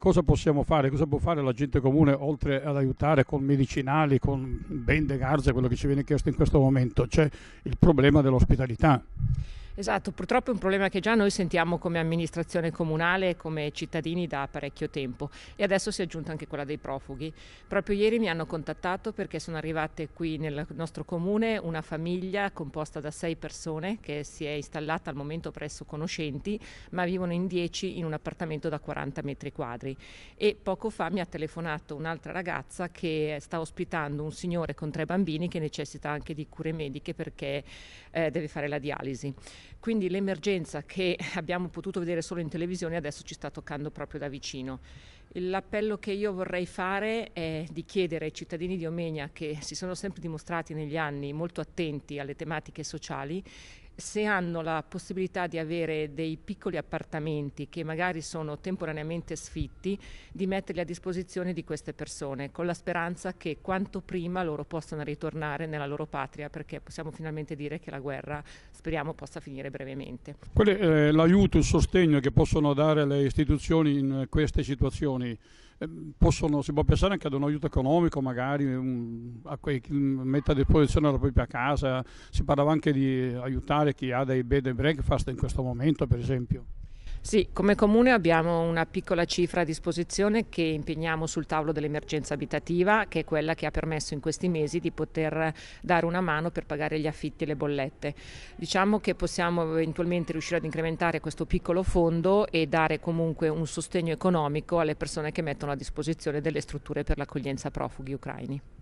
cosa possiamo fare, cosa può fare la gente comune oltre ad aiutare con medicinali, con bende, garze, quello che ci viene chiesto in questo momento? C'è il problema dell'ospitalità. Esatto, purtroppo è un problema che già noi sentiamo come amministrazione comunale e come cittadini da parecchio tempo e adesso si è aggiunta anche quella dei profughi. Proprio ieri mi hanno contattato perché sono arrivate qui nel nostro comune una famiglia composta da sei persone che si è installata al momento presso conoscenti ma vivono in dieci in un appartamento da 40 metri quadri e poco fa mi ha telefonato un'altra ragazza che sta ospitando un signore con tre bambini che necessita anche di cure mediche perché eh, deve fare la dialisi. Quindi l'emergenza che abbiamo potuto vedere solo in televisione adesso ci sta toccando proprio da vicino. L'appello che io vorrei fare è di chiedere ai cittadini di Omegna, che si sono sempre dimostrati negli anni molto attenti alle tematiche sociali, se hanno la possibilità di avere dei piccoli appartamenti che magari sono temporaneamente sfitti, di metterli a disposizione di queste persone, con la speranza che quanto prima loro possano ritornare nella loro patria, perché possiamo finalmente dire che la guerra speriamo possa finire brevemente. Qual è eh, l'aiuto, il sostegno che possono dare le istituzioni in queste situazioni? Eh, possono, si può pensare anche ad un aiuto economico magari, un, a quei, metta a disposizione la propria casa, si parlava anche di aiutare aiutare chi ha dei bed and breakfast in questo momento, per esempio? Sì, come comune abbiamo una piccola cifra a disposizione che impegniamo sul tavolo dell'emergenza abitativa, che è quella che ha permesso in questi mesi di poter dare una mano per pagare gli affitti e le bollette. Diciamo che possiamo eventualmente riuscire ad incrementare questo piccolo fondo e dare comunque un sostegno economico alle persone che mettono a disposizione delle strutture per l'accoglienza profughi ucraini.